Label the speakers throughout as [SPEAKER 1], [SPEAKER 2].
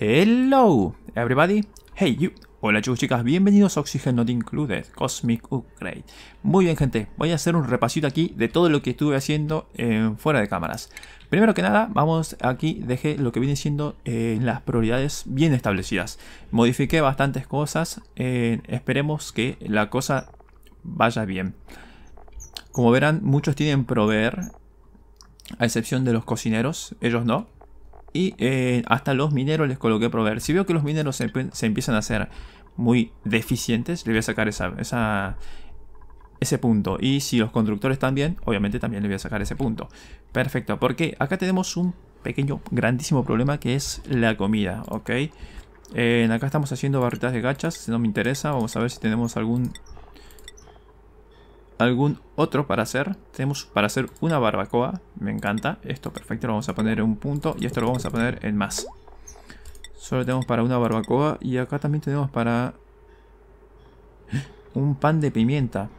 [SPEAKER 1] Hello, everybody. Hey, you. Hola chicos chicas, bienvenidos a Oxygen Not Included, Cosmic Upgrade. Muy bien gente, voy a hacer un repasito aquí de todo lo que estuve haciendo eh, fuera de cámaras. Primero que nada, vamos aquí, dejé lo que viene siendo en eh, las prioridades bien establecidas. Modifiqué bastantes cosas, eh, esperemos que la cosa vaya bien. Como verán, muchos tienen proveer, a excepción de los cocineros, ellos no, y eh, hasta los mineros les coloqué proveer. Si veo que los mineros se, empiezan a hacer muy deficientes, le voy a sacar esa, ese punto. Y si los constructores también, obviamente también le voy a sacar ese punto. Perfecto, porque acá tenemos un pequeño, grandísimo problema que es la comida, ¿ok? acá estamos haciendo barritas de gachas, si no me interesa, vamos a ver si tenemos algún algún otro para hacer. Tenemos para hacer una barbacoa. Me encanta. Esto perfecto. Lo vamos a poner en un punto. Y esto lo vamos a poner en más. Solo tenemos para una barbacoa. Y acá también tenemos para... Un pan de pimienta.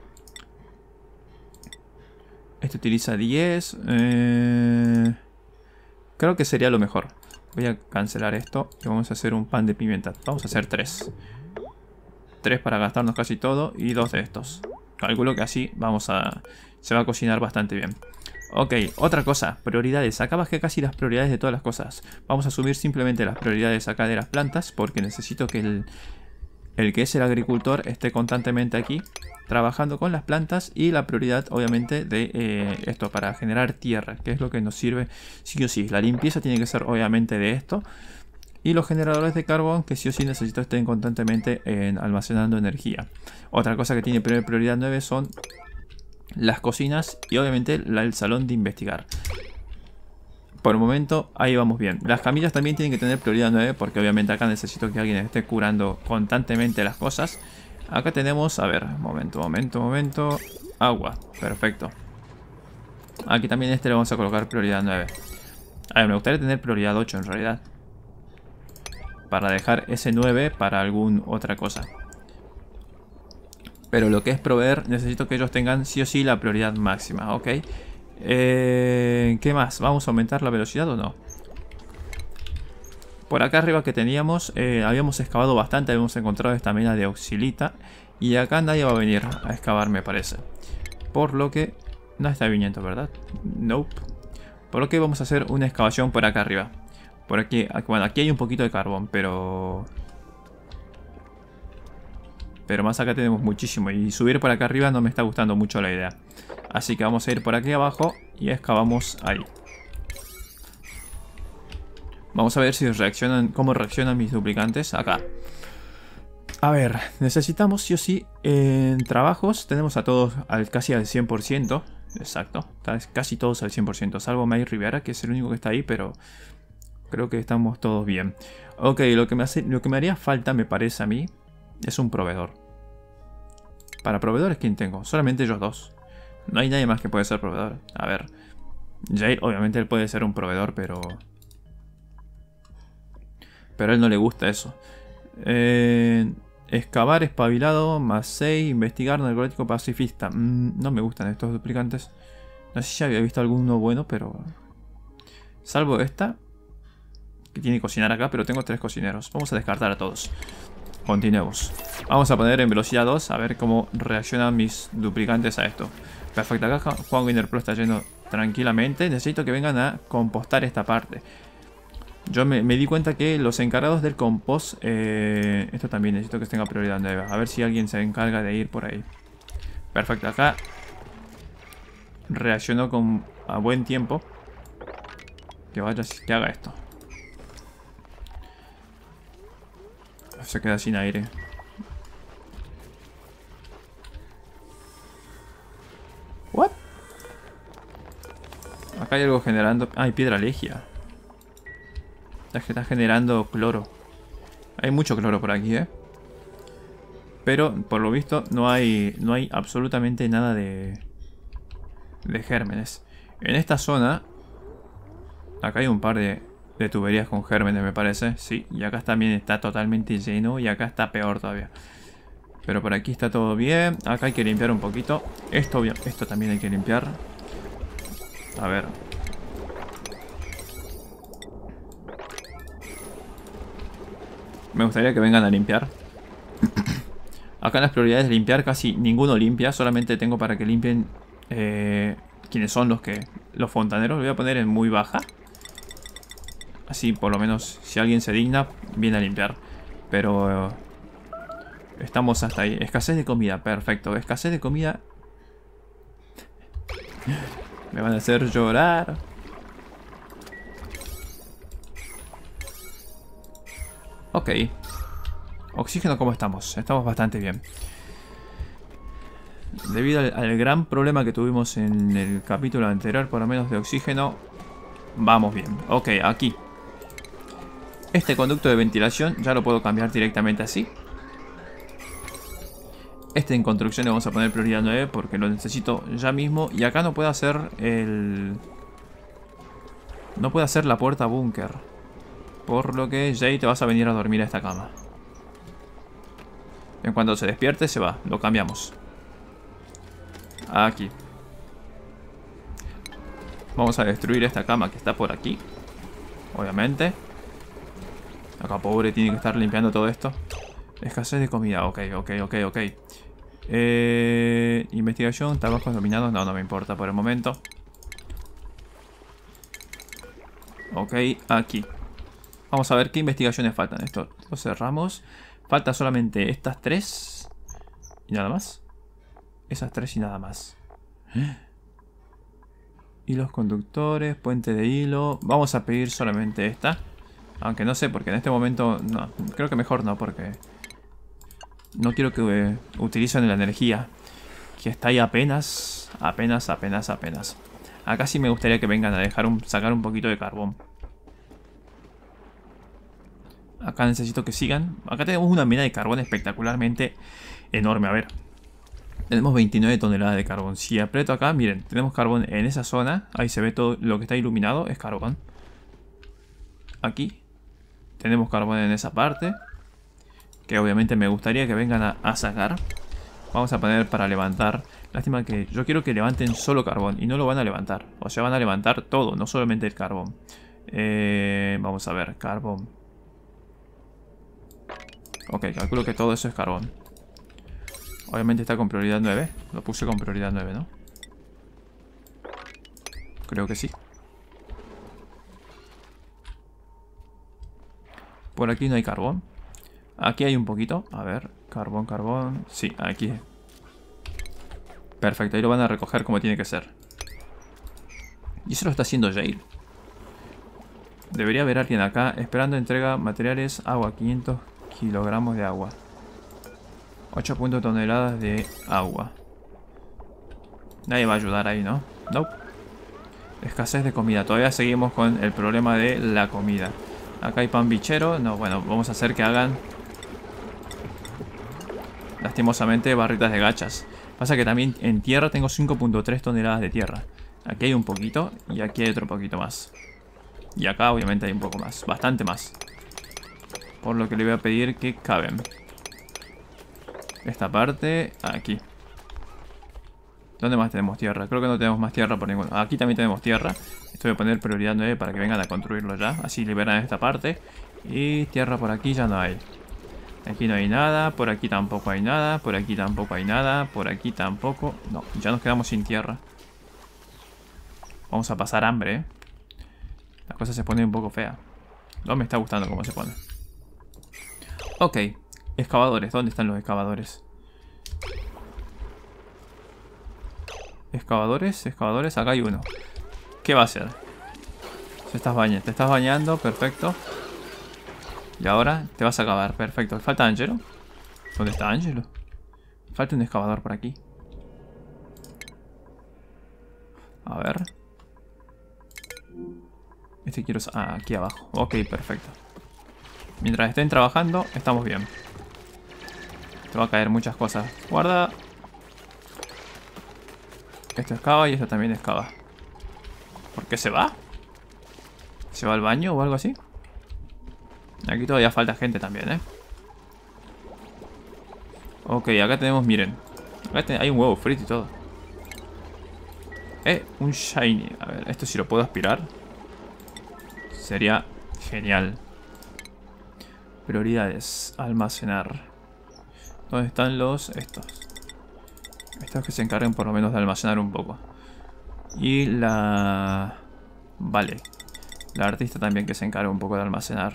[SPEAKER 1] Este utiliza 10. Eh, creo que sería lo mejor. Voy a cancelar esto. Y vamos a hacer un pan de pimienta. Vamos a hacer 3. 3 para gastarnos casi todo. Y dos de estos. Calculo que así vamos a... Se va a cocinar bastante bien. Ok, otra cosa, prioridades. Acá bajé casi las prioridades de todas las cosas. Vamos a subir simplemente las prioridades acá de las plantas porque necesito que el, que es el agricultor esté constantemente aquí trabajando con las plantas y la prioridad obviamente de eh, esto para generar tierra, que es lo que nos sirve sí o sí. La limpieza tiene que ser obviamente de esto y los generadores de carbón que sí o sí necesito estén constantemente almacenando energía. Otra cosa que tiene prioridad 9 son las cocinas y obviamente el salón de investigar. Por el momento, ahí vamos bien. Las camillas también tienen que tener prioridad 9 porque obviamente acá necesito que alguien esté curando constantemente las cosas. Acá tenemos, a ver, momento, momento, momento, agua, perfecto. Aquí también este le vamos a colocar prioridad 9. A ver, me gustaría tener prioridad 8 en realidad para dejar ese 9 para alguna otra cosa. Pero lo que es proveer, necesito que ellos tengan sí o sí la prioridad máxima, ¿ok? Eh, ¿Qué más? ¿Vamos a aumentar la velocidad o no? Por acá arriba que teníamos, eh, habíamos excavado bastante, habíamos encontrado esta mina de auxilita. Y acá nadie va a venir a excavar, me parece. Por lo que... No está viniendo, ¿verdad? Nope. Por lo que vamos a hacer una excavación por acá arriba. Por aquí, bueno, aquí hay un poquito de carbón, pero... Pero más acá tenemos muchísimo y subir por acá arriba no me está gustando mucho la idea. Así que vamos a ir por aquí abajo y excavamos ahí. Vamos a ver si reaccionan, cómo reaccionan mis duplicantes acá. A ver, necesitamos sí o sí en trabajos. Tenemos a todos al, casi al 100%. Exacto, casi todos al 100%, salvo May Rivera, que es el único que está ahí, pero creo que estamos todos bien. Ok, lo que, me hace, lo que me haría falta, me parece a mí, es un proveedor. Para proveedores, ¿quién tengo? Solamente ellos dos. No hay nadie más que puede ser proveedor. A ver. Jade, obviamente él puede ser un proveedor, pero... Pero a él no le gusta eso. Eh, excavar, espabilado, más 6, investigar, narcótico, pacifista. Mm, no me gustan estos duplicantes. No sé si ya había visto alguno bueno, pero... Salvo esta, que tiene cocinar acá, pero tengo tres cocineros. Vamos a descartar a todos. Continuemos. Vamos a poner en velocidad 2 a ver cómo reaccionan mis duplicantes a esto. Perfecto, acá Juan Winner Pro está yendo tranquilamente. Necesito que vengan a compostar esta parte. Yo me, di cuenta que los encargados del compost... Eh, esto también necesito que tenga prioridad nueva. A ver si alguien se encarga de ir por ahí. Perfecto, acá reaccionó con, a buen tiempo. Que vaya, que haga esto. se queda sin aire. ¿What? Acá hay algo generando... Ah, hay piedra legia. Está generando cloro. Hay mucho cloro por aquí, ¿eh? Pero, por lo visto, no hay, no hay absolutamente nada de, de gérmenes. En esta zona, acá hay un par de, de tuberías con gérmenes, me parece. Sí, y acá también está totalmente lleno y acá está peor todavía. Pero por aquí está todo bien. Acá hay que limpiar un poquito. Esto, esto también hay que limpiar. A ver. Me gustaría que vengan a limpiar. acá las prioridades de limpiar casi ninguno limpia. Solamente tengo para que limpien eh, quienes son los que los fontaneros. Lo voy a poner en muy baja. Así por lo menos si alguien se digna, viene a limpiar. Pero... Eh, estamos hasta ahí. Escasez de comida, perfecto. Escasez de comida... Me van a hacer llorar. Ok. Oxígeno, ¿cómo estamos? Estamos bastante bien. Debido al, al, gran problema que tuvimos en el capítulo anterior, por lo menos de oxígeno, vamos bien. Ok, aquí. Este conducto de ventilación ya lo puedo cambiar directamente así. Este en construcción le vamos a poner prioridad 9 porque lo necesito ya mismo. Y acá no puede hacer el... No puede hacer la puerta búnker. Por lo que, Jay, te vas a venir a dormir a esta cama. En cuanto se despierte, se va. Lo cambiamos. Aquí. Vamos a destruir esta cama que está por aquí. Obviamente. Acá pobre tiene que estar limpiando todo esto. Escasez de comida, ok, ok, ok, ok. Eh, investigación, tabacos dominados, no, no me importa por el momento. Ok, aquí. Vamos a ver qué investigaciones faltan. Esto lo cerramos. Falta solamente estas tres. Y nada más. Esas tres y nada más. ¿Eh? los conductores, puente de hilo. Vamos a pedir solamente esta. Aunque no sé, porque en este momento... No, creo que mejor no, porque... No quiero que eh, utilicen la energía. Que está ahí apenas, apenas, apenas, apenas. Acá sí me gustaría que vengan a dejar un, sacar un poquito de carbón. Acá necesito que sigan. Acá tenemos una mina de carbón espectacularmente enorme. A ver. Tenemos 29 toneladas de carbón. Si aprieto acá, miren, tenemos carbón en esa zona. Ahí se ve todo lo que está iluminado. Es carbón. Aquí tenemos carbón en esa parte. Que obviamente me gustaría que vengan a, sacar. Vamos a poner para levantar. Lástima que yo quiero que levanten solo carbón. Y no lo van a levantar. O sea, van a levantar todo, no solamente el carbón. Eh, vamos a ver, carbón. Ok, calculo que todo eso es carbón. Obviamente está con prioridad 9. Lo puse con prioridad 9, ¿no? Creo que sí. Por aquí no hay carbón. Aquí hay un poquito. A ver, carbón, carbón. Sí, aquí. Perfecto, ahí lo van a recoger como tiene que ser. Y eso lo está haciendo Jail. Debería haber alguien acá esperando entrega materiales agua. 500 kilogramos de agua. 8.0 toneladas de agua. Nadie va a ayudar ahí, ¿no? No. Nope. Escasez de comida. Todavía seguimos con el problema de la comida. Acá hay pan bichero. No, bueno, vamos a hacer que hagan... Lastimosamente, barritas de gachas. Pasa que también en tierra tengo 5.3 toneladas de tierra. Aquí hay un poquito y aquí hay otro poquito más. Y acá obviamente hay un poco más. Bastante más. Por lo que le voy a pedir que caben. Esta parte, aquí. ¿Dónde más tenemos tierra? Creo que no tenemos más tierra por ninguno. Aquí también tenemos tierra. Esto voy a poner prioridad 9 para que vengan a construirlo ya. Así liberan esta parte. Y tierra por aquí ya no hay. Aquí no hay nada, por aquí tampoco hay nada, por aquí tampoco hay nada, por aquí tampoco. No, ya nos quedamos sin tierra. Vamos a pasar hambre, ¿eh? La cosa se pone un poco fea. No me está gustando cómo se pone. Ok, excavadores, ¿dónde están los excavadores? Excavadores, excavadores, acá hay uno. ¿Qué va a hacer? Te estás bañando, perfecto. Y ahora te vas a acabar, perfecto. Falta Angelo. ¿Dónde está Angelo? Falta un excavador por aquí. A ver. Este quiero... Ah, aquí abajo. Ok, perfecto. Mientras estén trabajando, estamos bien. Te va a caer muchas cosas. Guarda. Esto excava y esto también excava. ¿Por qué se va? ¿Se va al baño o algo así? Aquí todavía falta gente también, ¿eh? Ok, acá tenemos, miren. Acá hay un huevo frito y todo. Eh, un shiny. A ver, esto si lo puedo aspirar. Sería genial. Prioridades. Almacenar. ¿Dónde están los... estos? Estos que se encarguen por lo menos de almacenar un poco. Y la... Vale. La artista también que se encarga un poco de almacenar.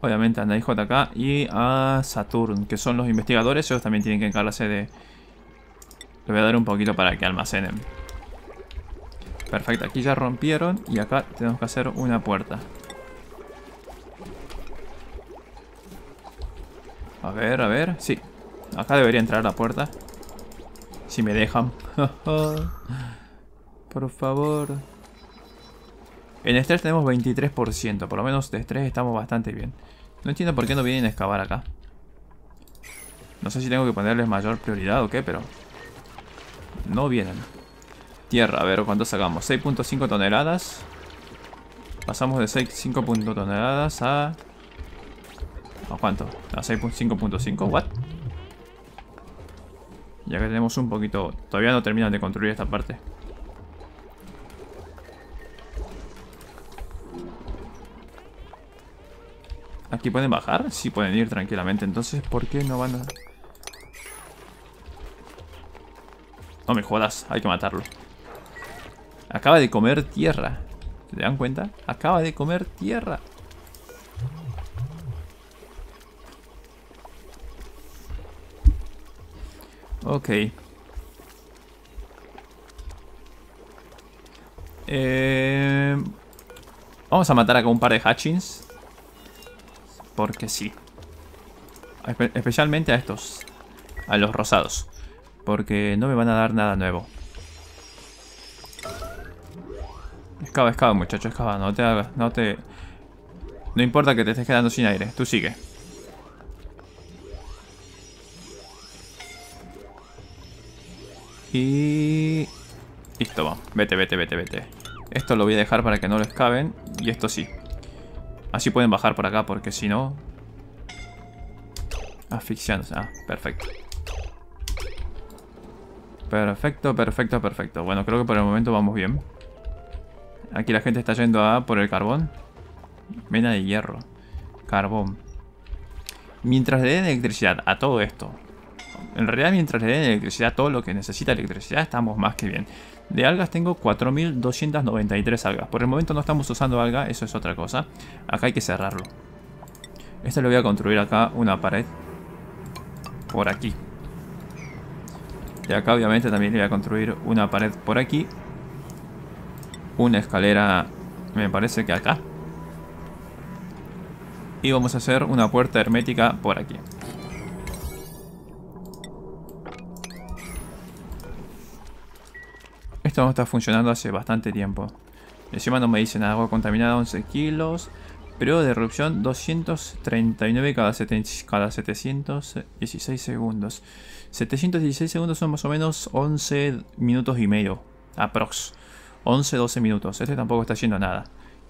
[SPEAKER 1] Obviamente a acá y a Saturn, que son los investigadores. Ellos también tienen que encargarse de... Le voy a dar un poquito para que almacenen. Perfecto, aquí ya rompieron y acá tenemos que hacer una puerta. A ver, a ver, sí. Acá debería entrar la puerta. Si me dejan. Por favor. En estrés tenemos 23%. Por lo menos de estrés estamos bastante bien. No entiendo por qué no vienen a excavar acá. No sé si tengo que ponerles mayor prioridad o qué, pero... No vienen. Tierra, a ver cuánto sacamos. 6.5 toneladas. Pasamos de 6.5 toneladas a... ¿A cuánto? A 6.5.5, ¿what? Ya que tenemos un poquito... Todavía no terminan de construir esta parte. ¿Aquí pueden bajar? Sí, pueden ir tranquilamente. Entonces, ¿por qué no van a...? No me jodas, hay que matarlo. Acaba de comer tierra. ¿Se dan cuenta? Acaba de comer tierra. Ok. Eh, vamos a matar acá un par de hatchings. Porque sí. especialmente a estos. A los rosados. Porque no me van a dar nada nuevo. Escava, escava, muchacho, escava. No te hagas, no te... No importa que te estés quedando sin aire. Tú sigue. Y... Listo, va. Vete, vete, vete, vete. Esto lo voy a dejar para que no les caben. Y esto sí. Así pueden bajar por acá porque si no... Asfixianos. Ah, perfecto. Perfecto, perfecto, perfecto. Bueno, creo que por el momento vamos bien. Aquí la gente está yendo a por el carbón. Mena de hierro. Carbón. Mientras le den electricidad a todo esto, en realidad, mientras le den electricidad todo lo que necesita electricidad, estamos más que bien. De algas tengo 4.293 algas. Por el momento no estamos usando alga, eso es otra cosa. Acá hay que cerrarlo. Este lo voy a construir acá, una pared. Por aquí. Y acá obviamente también le voy a construir una pared por aquí. Una escalera, me parece que acá. Y vamos a hacer una puerta hermética por aquí. Esto no está funcionando hace bastante tiempo. Encima no me dice nada. Agua contaminada 11 kilos. Periodo de erupción 239 cada, cada 716 segundos. 716 segundos son más o menos 11 minutos y medio. Aprox. 11-12 minutos. Este tampoco está haciendo nada.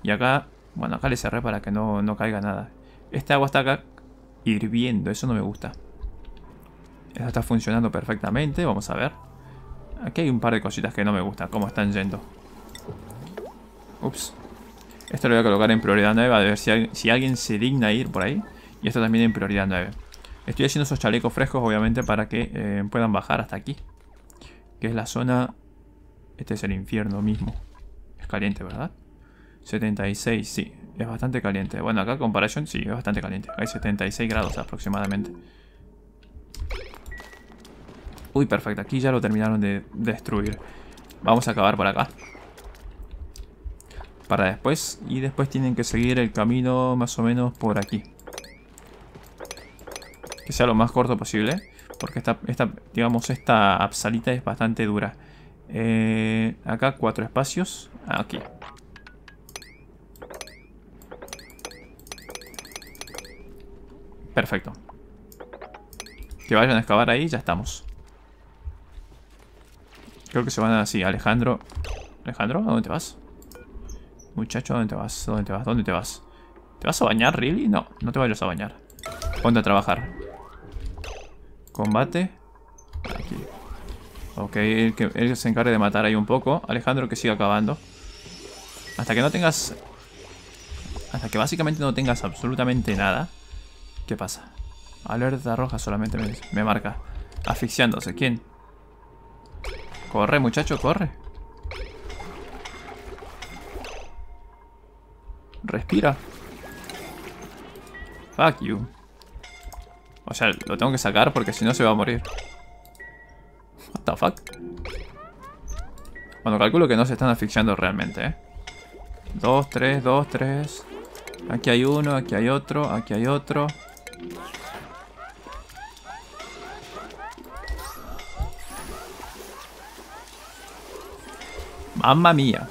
[SPEAKER 1] Y acá, bueno, acá le cerré para que no, no caiga nada. Esta agua está acá hirviendo. Eso no me gusta. Esto está funcionando perfectamente. Vamos a ver. Aquí hay un par de cositas que no me gustan, cómo están yendo. Ups. Esto lo voy a colocar en prioridad 9, a ver si, alguien se digna ir por ahí. Y esto también en prioridad 9. Estoy haciendo esos chalecos frescos, obviamente, para que eh, puedan bajar hasta aquí. Que es la zona... Este es el infierno mismo. Es caliente, ¿verdad? 76, sí. Es bastante caliente. Bueno, acá en comparación, sí, es bastante caliente. Hay 76 grados aproximadamente. Uy, perfecto. Aquí ya lo terminaron de destruir. Vamos a acabar por acá. Para después. Y después tienen que seguir el camino más o menos por aquí. Que sea lo más corto posible. Porque esta, esta digamos, esta absalita es bastante dura. Eh, acá cuatro espacios. Aquí. Perfecto. Que vayan a excavar ahí, ya estamos. Creo que se van así. Alejandro. ¿Alejandro? ¿A dónde te vas? Muchacho, ¿a dónde te vas? ¿Dónde te vas? ¿Dónde te vas? ¿Te vas a bañar, really? No, no te vayas a bañar. Ponte a trabajar. Combate. Aquí. Ok, él, que, se encargue de matar ahí un poco. Alejandro que siga acabando. Hasta que no tengas... Hasta que básicamente no tengas absolutamente nada. ¿Qué pasa? Alerta roja solamente me, me marca. Asfixiándose. ¿Quién? Corre, muchacho, corre. Respira. Fuck you. O sea, lo tengo que sacar porque si no se va a morir. What the fuck? Bueno, calculo que no se están asfixiando realmente, ¿eh? Dos, tres, dos, tres. Aquí hay uno, aquí hay otro, aquí hay otro. ¡Amma mía.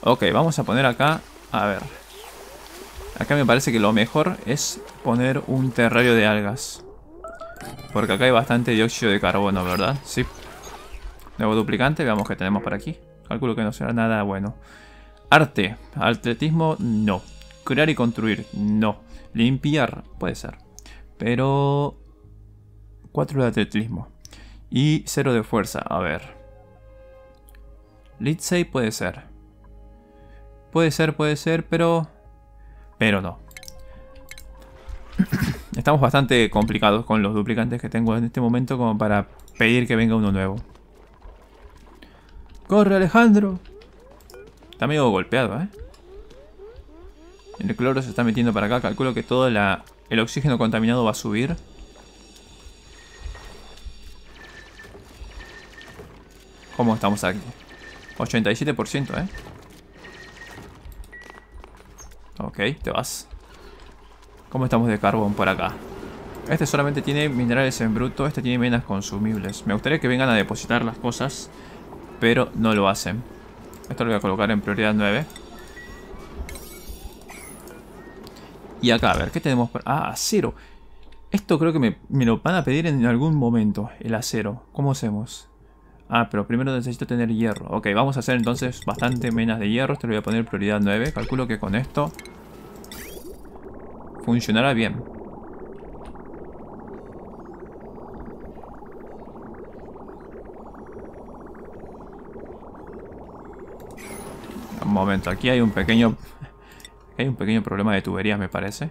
[SPEAKER 1] Ok, vamos a poner acá... A ver. Acá me parece que lo mejor es poner un terrario de algas. Porque acá hay bastante dióxido de carbono, ¿verdad? Sí. Nuevo duplicante, veamos que tenemos por aquí. Calculo que no será nada bueno. Arte, atletismo, no. Crear y construir, no. Limpiar, puede ser. Pero... 4 de atletismo. Y 0 de fuerza, a ver. Litsei puede ser. Puede ser, puede ser, pero... Pero no. Estamos bastante complicados con los duplicantes que tengo en este momento como para pedir que venga uno nuevo. ¡Corre, Alejandro! Está medio golpeado, ¿eh? El cloro se está metiendo para acá. Calculo que todo el oxígeno contaminado va a subir. ¿Cómo estamos aquí? 87%, ¿eh? Ok, te vas. ¿Cómo estamos de carbón por acá? Este solamente tiene minerales en bruto, este tiene minas consumibles. Me gustaría que vengan a depositar las cosas, pero no lo hacen. Esto lo voy a colocar en prioridad 9. Y acá, a ver, ¿qué tenemos? Ah, acero. Esto creo que me, me lo van a pedir en algún momento, el acero. ¿Cómo hacemos? Ah, pero primero necesito tener hierro. Ok, vamos a hacer entonces bastante menos de hierro. Te lo voy a poner prioridad 9. Calculo que con esto funcionará bien. Un momento, aquí hay un pequeño... Hay un pequeño problema de tuberías, me parece.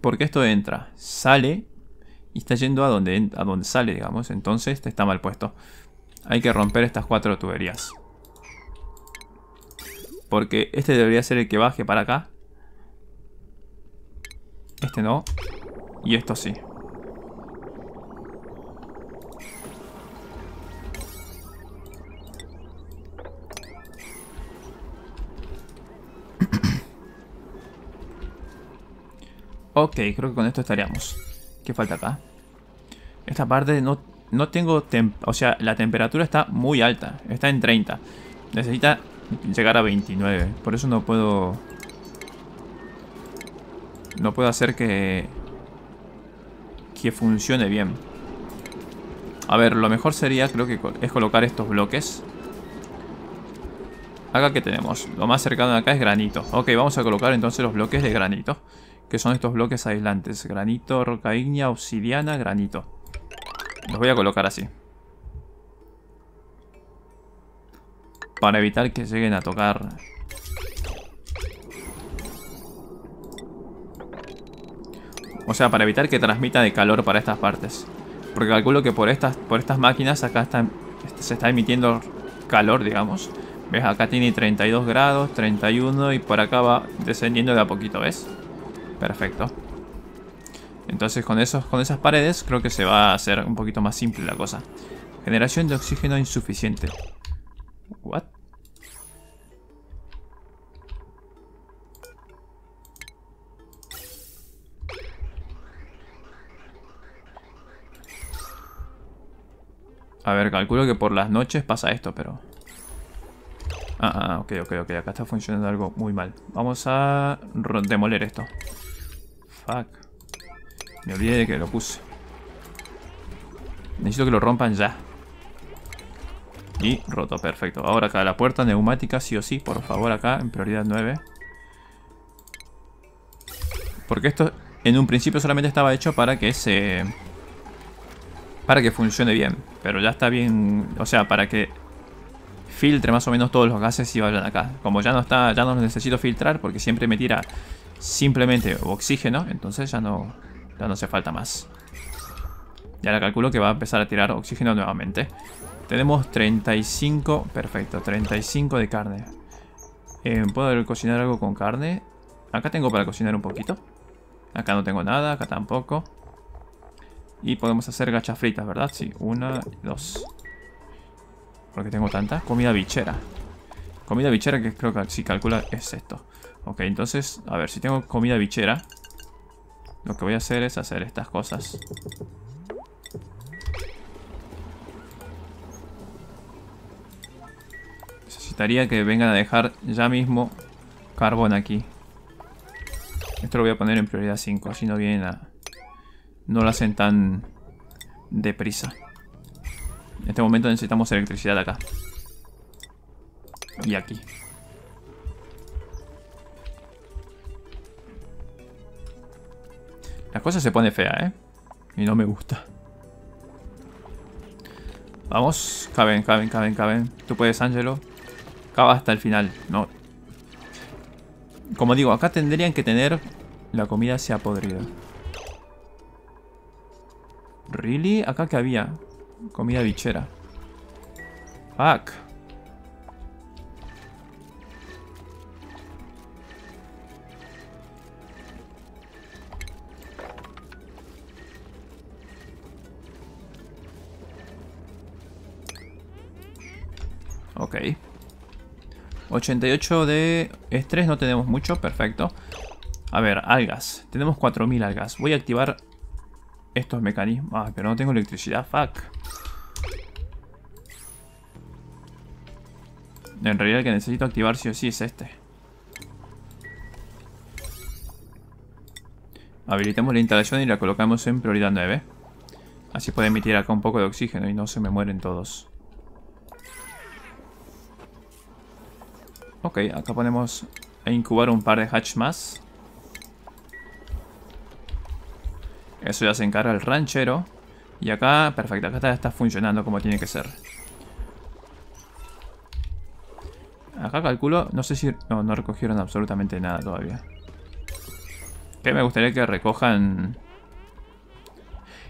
[SPEAKER 1] porque esto entra, sale y está yendo a donde, a donde sale, digamos. Entonces está mal puesto. Hay que romper estas cuatro tuberías. Porque este debería ser el que baje para acá. Este no. Y esto sí. Ok, creo que con esto estaríamos. ¿Qué falta acá? Esta parte no, no tengo... O sea, la temperatura está muy alta. Está en 30. Necesita llegar a 29. Por eso no puedo... No puedo hacer que... Que funcione bien. A ver, lo mejor sería, creo que es colocar estos bloques. Acá que tenemos. Lo más cercano de acá es granito. Ok, vamos a colocar entonces los bloques de granito que son estos bloques aislantes. Granito, roca ígnea, obsidiana, granito. Los voy a colocar así. Para evitar que lleguen a tocar... O sea, para evitar que transmita de calor para estas partes. Porque calculo que por estas, por estas máquinas acá están este, se está emitiendo calor, digamos. ¿Ves? Acá tiene 32 grados, 31 y por acá va descendiendo de a poquito, ¿ves? Perfecto. Entonces con, esos, con esas paredes creo que se va a hacer un poquito más simple la cosa. Generación de oxígeno insuficiente. What? A ver, calculo que por las noches pasa esto, pero... Ah, ah, ok, ok, ok. Acá está funcionando algo muy mal. Vamos a demoler esto. Fuck. Me olvidé de que lo puse. Necesito que lo rompan ya. Y roto, perfecto. Ahora acá la puerta neumática, sí o sí, por favor, acá en prioridad 9. Porque esto en un principio solamente estaba hecho para que se... Para que funcione bien. Pero ya está bien... O sea, para que filtre más o menos todos los gases y vayan acá. Como ya no está, ya no necesito filtrar porque siempre me tira simplemente oxígeno, entonces ya no, ya no hace falta más. Ya la calculo que va a empezar a tirar oxígeno nuevamente. Tenemos 35, perfecto, 35 de carne. Eh, ¿Puedo cocinar algo con carne? Acá tengo para cocinar un poquito. Acá no tengo nada, acá tampoco. Y podemos hacer gachas fritas, ¿verdad? Sí, una, dos. Porque tengo tanta comida bichera. Comida bichera que creo que si calcula es esto. Ok, entonces, a ver, si tengo comida bichera, lo que voy a hacer es hacer estas cosas. Necesitaría que vengan a dejar ya mismo carbón aquí. Esto lo voy a poner en prioridad 5, así no vienen a... No lo hacen tan deprisa. En este momento necesitamos electricidad acá. Y aquí. La cosa se pone fea, ¿eh? Y no me gusta. Vamos. Caben, caben, caben, caben. Tú puedes, Angelo. Caba hasta el final. No. Como digo, acá tendrían que tener la comida se ha podrido. ¿Really? ¿Acá que había? Comida bichera. Fuck. Ok. 88 de estrés, no tenemos mucho, perfecto. A ver, algas. Tenemos 4000 algas. Voy a activar estos mecanismos. Ah, pero no tengo electricidad, fuck. En realidad el que necesito activar sí o sí es este. Habilitamos la instalación y la colocamos en prioridad 9. Así puede emitir acá un poco de oxígeno y no se me mueren todos. Ok, acá ponemos a incubar un par de hatch más. Eso ya se encarga el ranchero. Y acá, perfecto, acá está, funcionando como tiene que ser. Acá calculo, no sé si... No, no recogieron absolutamente nada todavía. Que me gustaría que recojan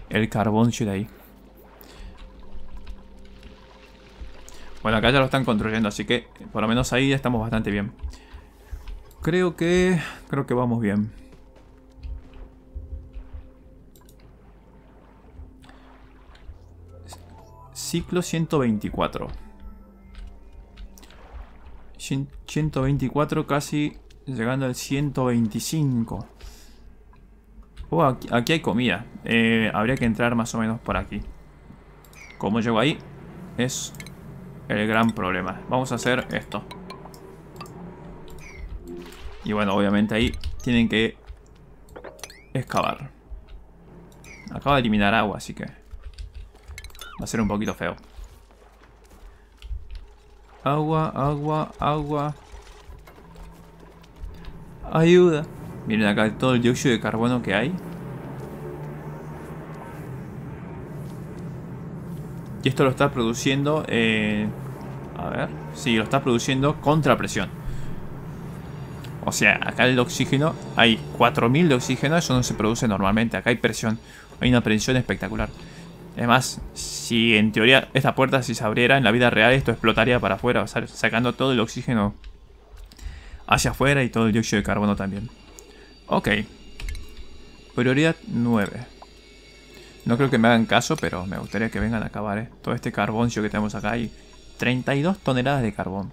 [SPEAKER 1] el carbón de ahí. Bueno, acá ya lo están construyendo, así que eh, por lo menos ahí estamos bastante bien. Creo que... creo que vamos bien. Ciclo 124. 124 casi llegando al 125. Oh, aquí, hay comida. Eh, habría que entrar más o menos por aquí. ¿Cómo llego ahí? Es el gran problema. Vamos a hacer esto. Y bueno, obviamente ahí tienen que excavar. Acaba de eliminar agua, así que va a ser un poquito feo. Agua, agua, agua. Ayuda. Miren acá todo el dióxido de carbono que hay. Y esto lo está produciendo eh, a ver. Sí, lo está produciendo contra presión. O sea, acá el oxígeno, hay 4000 de oxígeno, eso no se produce normalmente. Acá hay presión, hay una presión espectacular. Además, si en teoría esta puerta si se abriera en la vida real, esto explotaría para afuera, sacando todo el oxígeno hacia afuera y todo el dióxido de carbono también. Ok. Prioridad 9. No creo que me hagan caso, pero me gustaría que vengan a acabar eh, todo este carboncio que tenemos acá y 32 toneladas de carbón.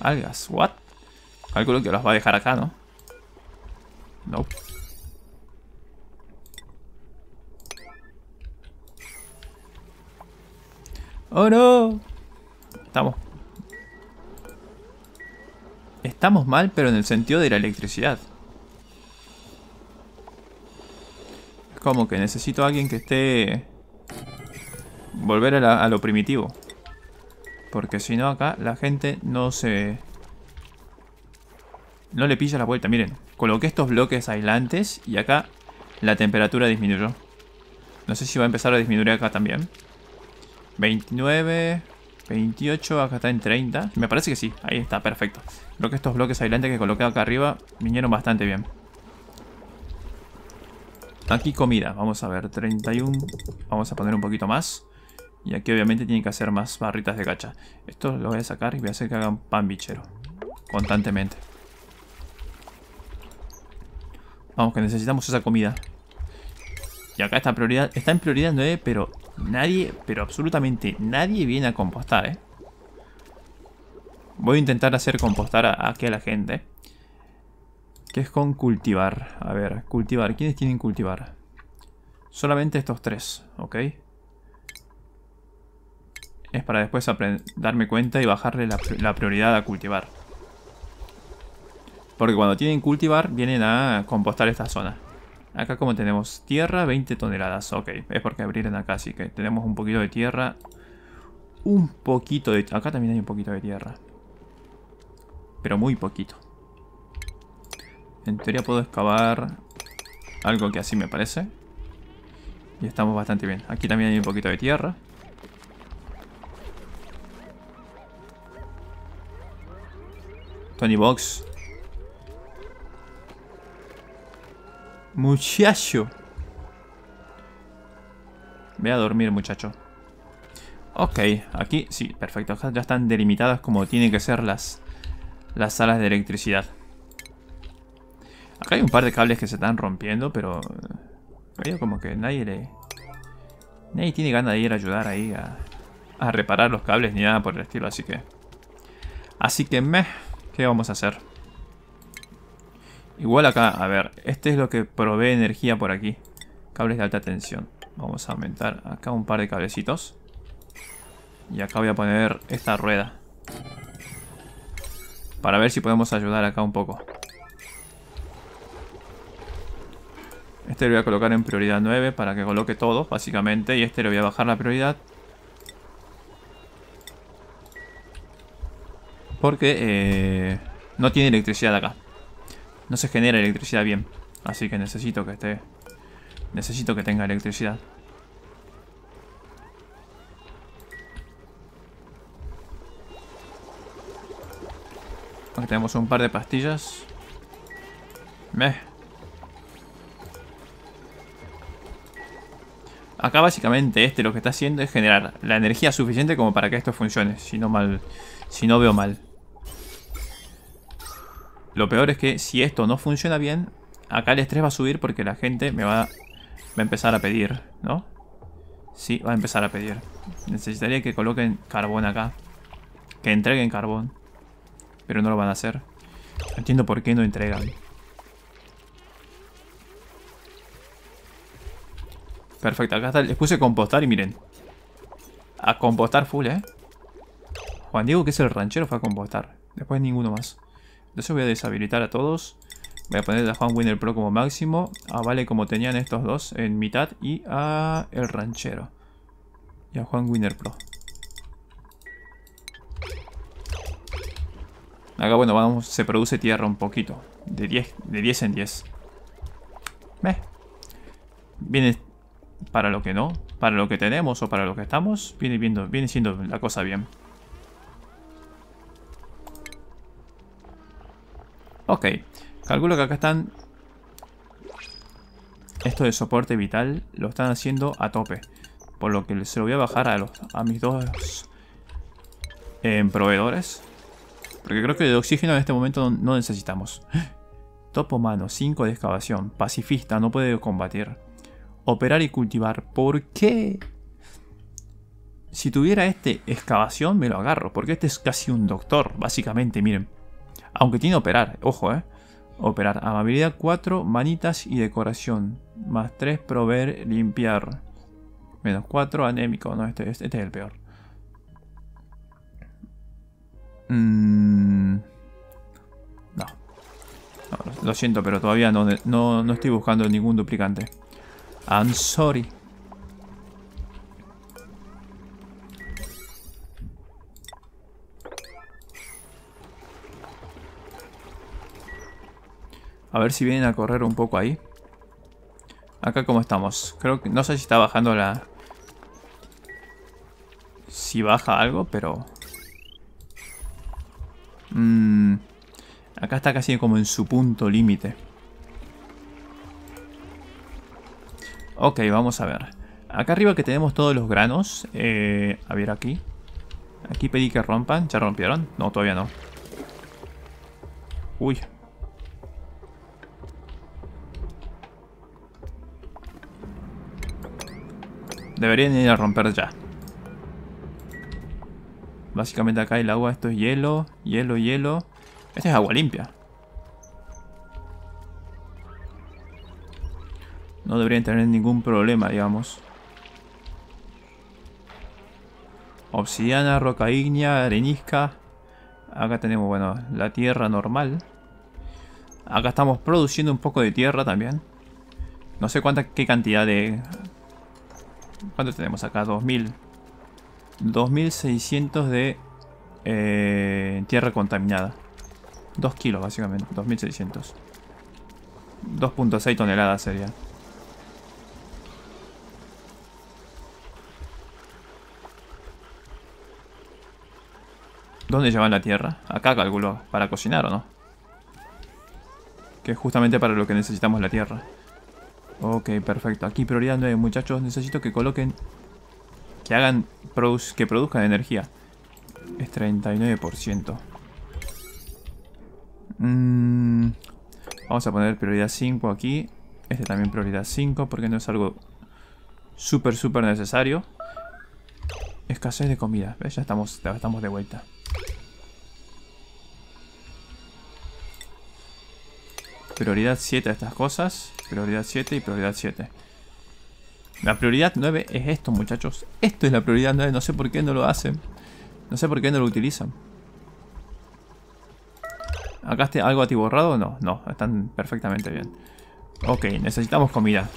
[SPEAKER 1] Algas, what? Calculo que las va a dejar acá, ¿no? No. Nope. ¡Oh, no! Estamos... Estamos mal, pero en el sentido de la electricidad. Es como que necesito a alguien que esté volver a, lo primitivo. Porque si no acá la gente no se... No le pilla la vuelta, miren. Coloqué estos bloques aislantes y acá la temperatura disminuyó. No sé si va a empezar a disminuir acá también. 29, 28, acá está en 30. Me parece que sí, ahí está, perfecto. Creo que estos bloques aislantes que coloqué acá arriba vinieron bastante bien. Aquí comida, vamos a ver, 31. Vamos a poner un poquito más. Y aquí obviamente tienen que hacer más barritas de gacha. Esto lo voy a sacar y voy a hacer que hagan pan bichero. Constantemente. Vamos, que necesitamos esa comida. Y acá está, prioridad, está en prioridad 9, eh, pero nadie, pero absolutamente nadie viene a compostar, ¿eh? Voy a intentar hacer compostar a, aquella la gente. Que es con cultivar. A ver, cultivar. ¿Quiénes tienen cultivar? Solamente estos tres, ¿ok? es para después darme cuenta y bajarle la, prioridad a cultivar. Porque cuando tienen cultivar, vienen a compostar esta zona. Acá como tenemos tierra, 20 toneladas. Ok, es porque abrieron acá, así que tenemos un poquito de tierra. Un poquito de... Acá también hay un poquito de tierra. Pero muy poquito. En teoría puedo excavar algo que así me parece. Y estamos bastante bien. Aquí también hay un poquito de tierra. Tony Box. Muchacho. Ve a dormir, muchacho. Ok, aquí sí, perfecto. Ya están delimitadas como tienen que ser las, las salas de electricidad. Acá hay un par de cables que se están rompiendo, pero... Eh, como que nadie le... Nadie tiene ganas de ir a ayudar ahí a, a reparar los cables ni nada por el estilo, así que... Así que me... ¿Qué vamos a hacer? Igual acá, a ver, este es lo que provee energía por aquí. Cables de alta tensión. Vamos a aumentar acá un par de cablecitos. Y acá voy a poner esta rueda. Para ver si podemos ayudar acá un poco. Este lo voy a colocar en prioridad 9 para que coloque todo, básicamente. Y este lo voy a bajar la prioridad Porque eh, no tiene electricidad acá. No se genera electricidad bien. Así que necesito que esté... Necesito que tenga electricidad. Aquí tenemos un par de pastillas. Acá básicamente este lo que está haciendo es generar la energía suficiente como para que esto funcione, si no mal, si no veo mal. Lo peor es que si esto no funciona bien, acá el estrés va a subir porque la gente me va, a empezar a pedir, ¿no? Sí, va a empezar a pedir. Necesitaría que coloquen carbón acá. Que entreguen carbón. Pero no lo van a hacer. entiendo por qué no entregan. Perfecto, acá está. Les puse compostar y miren. A compostar full, ¿eh? Juan Diego, que es el ranchero, fue a compostar. Después ninguno más. Entonces voy a deshabilitar a todos. Voy a poner a Juan Winner Pro como máximo. A Vale como tenían estos dos en mitad. Y a El Ranchero. Y a Juan Winner Pro. Acá, bueno, vamos, se produce tierra un poquito. De 10, de en 10. ¿Ves? Viene para lo que no, para lo que tenemos o para lo que estamos, viene, viendo, viene siendo la cosa bien. Ok, calculo que acá están... Esto de soporte vital lo están haciendo a tope. Por lo que se lo voy a bajar a, los, a mis dos em, proveedores. Porque creo que de oxígeno en este momento no, necesitamos. Topo mano, 5 de excavación. Pacifista, no puede combatir. Operar y cultivar. ¿Por qué? Si tuviera este excavación, me lo agarro. Porque este es casi un doctor, básicamente, miren. Aunque tiene operar, ojo, ¿eh? Operar. Amabilidad 4, manitas y decoración. Más 3, proveer, limpiar. Menos 4, anémico. No, este, este, este, es el peor. Mm. no. Lo siento, pero todavía no, no estoy buscando ningún duplicante. I'm sorry. A ver si vienen a correr un poco ahí. Acá como estamos. Creo que... No sé si está bajando la... Si baja algo, pero... Mm, acá está casi como en su punto límite. Ok, vamos a ver. Acá arriba que tenemos todos los granos. Eh, a ver aquí. Aquí pedí que rompan. ¿Ya rompieron? No, todavía no. Uy, Deberían ir a romper ya. Básicamente acá el agua, esto es hielo, hielo, hielo. Esta es agua limpia. No deberían tener ningún problema, digamos. Obsidiana, roca ígnea, arenisca. Acá tenemos, bueno, la tierra normal. Acá estamos produciendo un poco de tierra también. No sé cuánta, qué cantidad de ¿Cuánto tenemos acá? 2000. 2600 de eh, tierra contaminada. 2 kilos básicamente, 2600. 2.6 toneladas sería. ¿Dónde llevan la tierra? Acá calculo, para cocinar o no. Que es justamente para lo que necesitamos la tierra. Ok, perfecto. Aquí prioridad 9, muchachos. Necesito que coloquen... Que hagan... que produzcan energía. Es 39%. Mm, vamos a poner prioridad 5 aquí. Este también prioridad 5 porque no es algo súper, súper necesario. Escasez de comida. Ya estamos, ya estamos de vuelta. prioridad 7 de estas cosas. Prioridad 7 y prioridad 7. La prioridad 9 es esto, muchachos. Esto es la prioridad 9. No sé por qué no lo hacen. No sé por qué no lo utilizan. ¿Acá está algo atiborrado? No, no. Están perfectamente bien. Ok, necesitamos comida.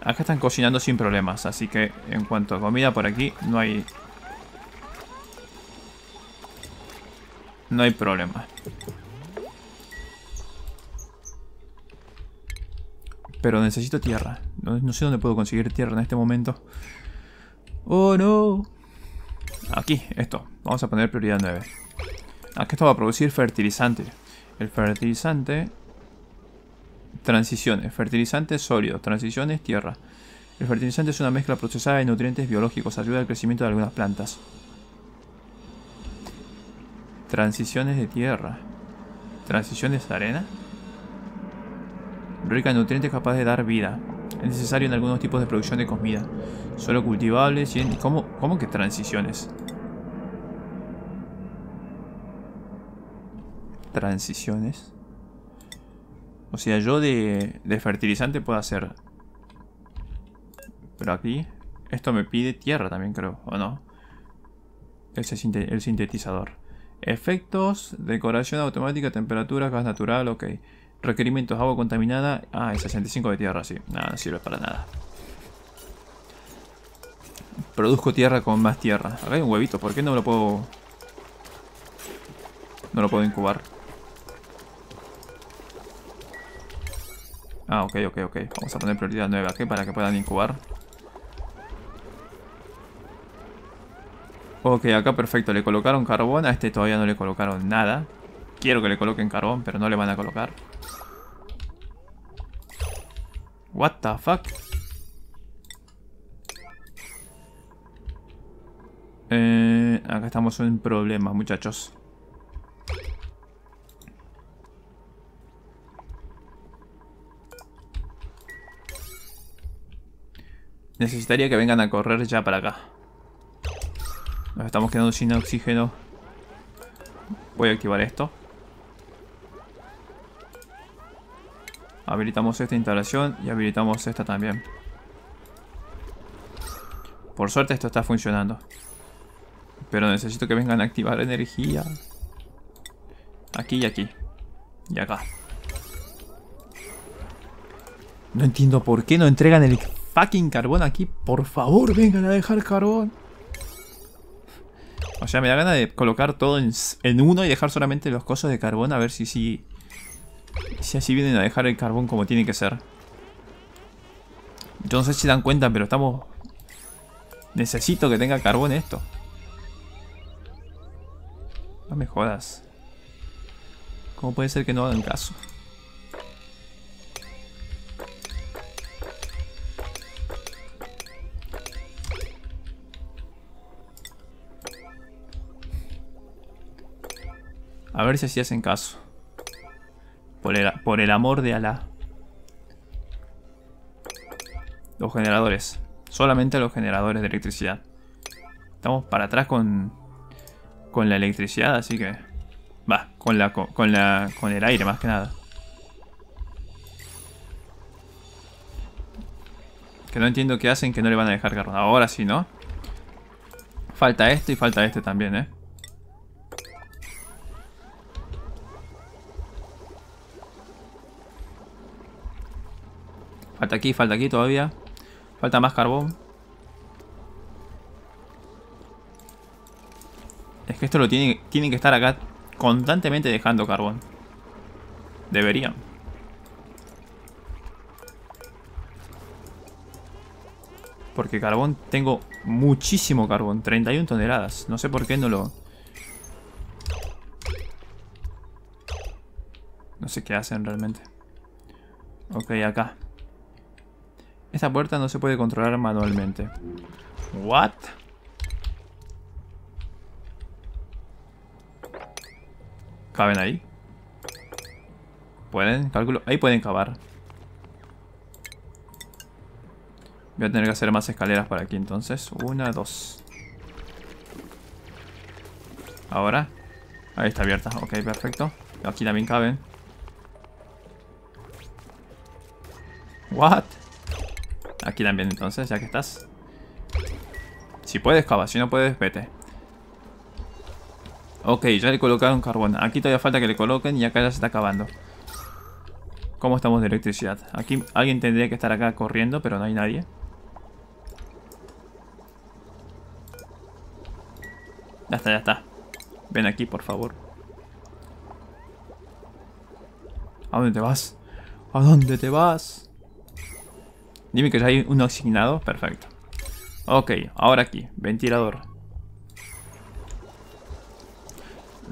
[SPEAKER 1] Acá están cocinando sin problemas. Así que en cuanto a comida por aquí, no hay... No hay problema. Pero necesito tierra. No, sé dónde puedo conseguir tierra en este momento. ¡Oh, no! Aquí, esto. Vamos a poner prioridad 9. Aquí ah, esto va a producir fertilizante. El fertilizante... Transiciones. Fertilizante sólido. Transiciones, tierra. El fertilizante es una mezcla procesada de nutrientes biológicos. Ayuda al crecimiento de algunas plantas. Transiciones de tierra. Transiciones de arena rica en nutrientes capaz de dar vida. Es necesario en algunos tipos de producción de comida. Solo cultivables y ¿Cómo, que transiciones? Transiciones. O sea, yo de, fertilizante puedo hacer... Pero aquí... Esto me pide tierra también creo, ¿o no? Ese el sintetizador. Efectos, decoración automática, temperatura, gas natural, ok. Requerimientos, agua contaminada. Ah, y 65 de tierra, sí. Nada, no sirve para nada. Produzco tierra con más tierra. Acá hay un huevito, ¿por qué no lo puedo...? No lo puedo incubar. Ah, ok, ok, ok. Vamos a poner prioridad nueva aquí para que puedan incubar. Ok, acá perfecto. Le colocaron carbón. A este todavía no le colocaron nada. Quiero que le coloquen carbón, pero no le van a colocar. What the fuck? Eh, acá estamos en problemas, muchachos. Necesitaría que vengan a correr ya para acá. Nos estamos quedando sin oxígeno. Voy a activar esto. Habilitamos esta instalación y habilitamos esta también. Por suerte esto está funcionando. Pero necesito que vengan a activar energía. Aquí y aquí. Y acá. No entiendo por qué no entregan el fucking carbón aquí. Por favor, vengan a dejar carbón. O sea, me da ganas de colocar todo en, en, uno y dejar solamente los cosos de carbón a ver si sí si así vienen a dejar el carbón como tiene que ser. Yo no sé si dan cuenta, pero estamos... Necesito que tenga carbón esto. No me jodas. ¿Cómo puede ser que no hagan caso? A ver si así hacen caso. Por el, amor de Alá. Los generadores. Solamente los generadores de electricidad. Estamos para atrás con, con la electricidad, así que... Va, con, la, con, la, con el aire más que nada. Que no entiendo qué hacen, que no le van a dejar carro Ahora sí, ¿no? Falta esto y falta este también, ¿eh? Falta aquí, falta aquí todavía. Falta más carbón. Es que esto lo tienen, tienen que estar acá constantemente dejando carbón. Deberían. Porque carbón, tengo muchísimo carbón. 31 toneladas. No sé por qué no lo... No sé qué hacen realmente. Ok, acá. Esta puerta no se puede controlar manualmente. What? ¿Caben ahí? ¿Pueden? Cálculo. Ahí pueden cavar. Voy a tener que hacer más escaleras para aquí entonces. Una, dos. Ahora. Ahí está abierta. Ok, perfecto. Aquí también caben. What? Aquí también entonces, ya que estás. Si puedes, cava. Si no puedes, vete. Ok, ya le colocaron carbón. Aquí todavía falta que le coloquen y acá ya se está acabando. ¿Cómo estamos de electricidad? Aquí alguien tendría que estar acá corriendo, pero no hay nadie. Ya está, ya está. Ven aquí, por favor. ¿A dónde te vas? ¿A dónde te vas? Dime que ya hay uno asignado. Perfecto. Ok, ahora aquí. Ventilador.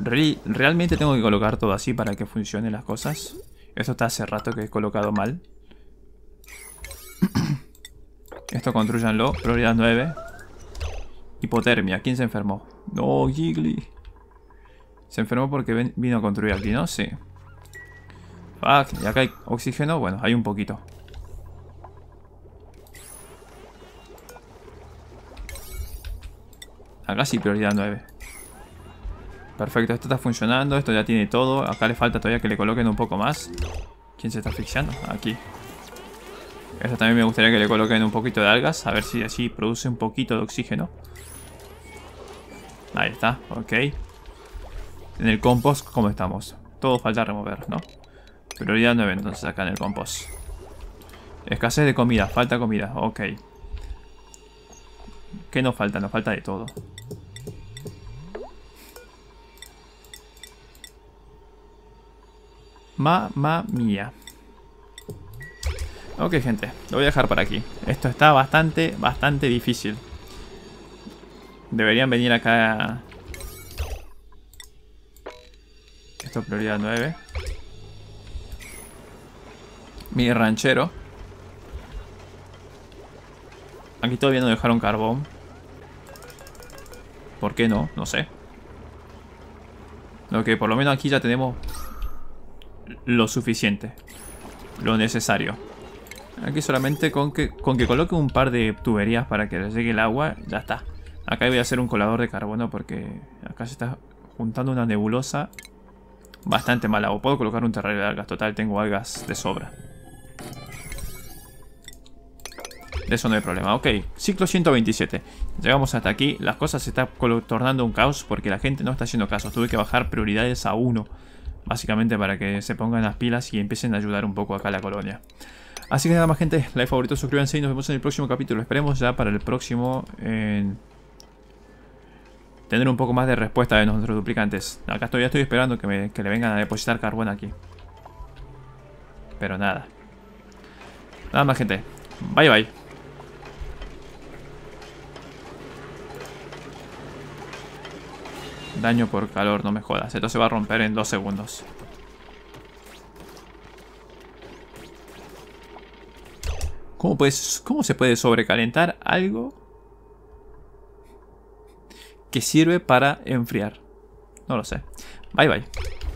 [SPEAKER 1] realmente tengo que colocar todo así para que funcionen las cosas. Esto está hace rato que he colocado mal. Esto construyanlo. Prioridad 9. Hipotermia. ¿Quién se enfermó? No, Gigli. Se enfermó porque vino a construir aquí, ¿no? Sí. Fuck. ¿Y acá hay oxígeno? Bueno, hay un poquito. Acá sí, prioridad 9. Perfecto, esto está funcionando, esto ya tiene todo. Acá le falta todavía que le coloquen un poco más. ¿Quién se está asfixiando? Aquí. Esto también me gustaría que le coloquen un poquito de algas, a ver si así produce un poquito de oxígeno. Ahí está, ok. En el compost, ¿cómo estamos? Todo falta remover, ¿no? Prioridad 9 entonces acá en el compost. Escasez de comida, falta comida, ok. ¿Qué nos falta? Nos falta de todo. Mamma mía. Ok, gente. Lo voy a dejar para aquí. Esto está bastante, bastante difícil. Deberían venir acá... Esto prioridad 9. Mi ranchero. Aquí todavía no dejaron carbón. ¿Por qué no? No sé. Lo que por lo menos aquí ya tenemos lo suficiente. Lo necesario. Aquí solamente con que, con que coloque un par de tuberías para que les llegue el agua, ya está. Acá voy a hacer un colador de carbono porque acá se está juntando una nebulosa bastante mala. O puedo colocar un terrario de algas. Total, tengo algas de sobra. De eso no hay problema. Ok, ciclo 127. Llegamos hasta aquí. Las cosas se están tornando un caos porque la gente no está haciendo caso. Tuve que bajar prioridades a uno. Básicamente para que se pongan las pilas y empiecen a ayudar un poco acá a la colonia. Así que nada más gente, like favorito, suscríbanse y nos vemos en el próximo capítulo. Esperemos ya para el próximo tener un poco más de respuesta de nuestros duplicantes. Acá estoy, ya estoy esperando que, que le vengan a depositar carbón aquí. Pero nada. Nada más gente. Bye bye. Daño por calor, no me jodas. Esto se va a romper en dos segundos. ¿Cómo, puedes, ¿Cómo se puede sobrecalentar algo que sirve para enfriar? No lo sé. Bye bye.